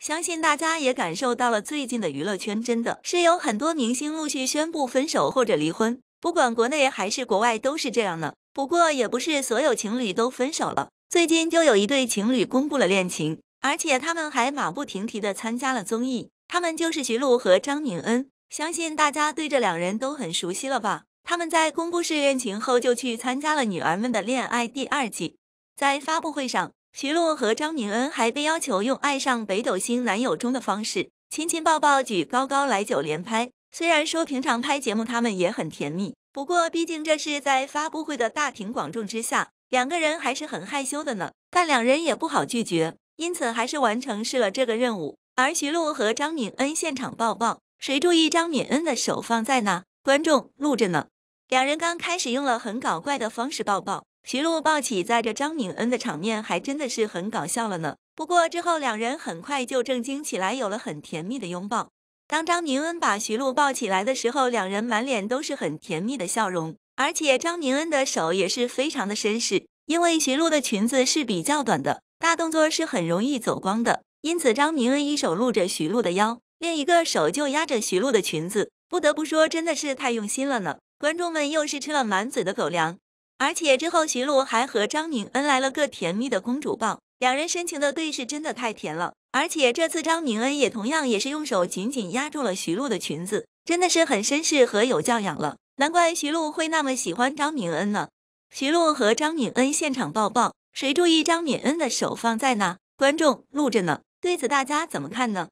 相信大家也感受到了最近的娱乐圈真的是有很多明星陆续宣布分手或者离婚，不管国内还是国外都是这样的。不过也不是所有情侣都分手了，最近就有一对情侣公布了恋情，而且他们还马不停蹄的参加了综艺。他们就是徐璐和张铭恩，相信大家对这两人都很熟悉了吧？他们在公布试恋情后就去参加了《女儿们的恋爱》第二季，在发布会上。徐璐和张敏恩还被要求用《爱上北斗星男友》中的方式，亲亲抱抱、举高高来九连拍。虽然说平常拍节目他们也很甜蜜，不过毕竟这是在发布会的大庭广众之下，两个人还是很害羞的呢。但两人也不好拒绝，因此还是完成试了这个任务。而徐璐和张敏恩现场抱抱，谁注意张敏恩的手放在哪？观众录着呢。两人刚开始用了很搞怪的方式抱抱。徐璐抱起在这张明恩的场面还真的是很搞笑了呢。不过之后两人很快就正经起来，有了很甜蜜的拥抱。当张宁恩把徐璐抱起来的时候，两人满脸都是很甜蜜的笑容，而且张宁恩的手也是非常的绅士，因为徐璐的裙子是比较短的，大动作是很容易走光的，因此张宁恩一手露着徐璐的腰，另一个手就压着徐璐的裙子。不得不说，真的是太用心了呢。观众们又是吃了满嘴的狗粮。而且之后徐璐还和张敏恩来了个甜蜜的公主抱，两人深情的对视，真的太甜了。而且这次张敏恩也同样也是用手紧紧压住了徐璐的裙子，真的是很绅士和有教养了。难怪徐璐会那么喜欢张敏恩呢。徐璐和张敏恩现场抱抱，谁注意张敏恩的手放在哪？观众录着呢。对此大家怎么看呢？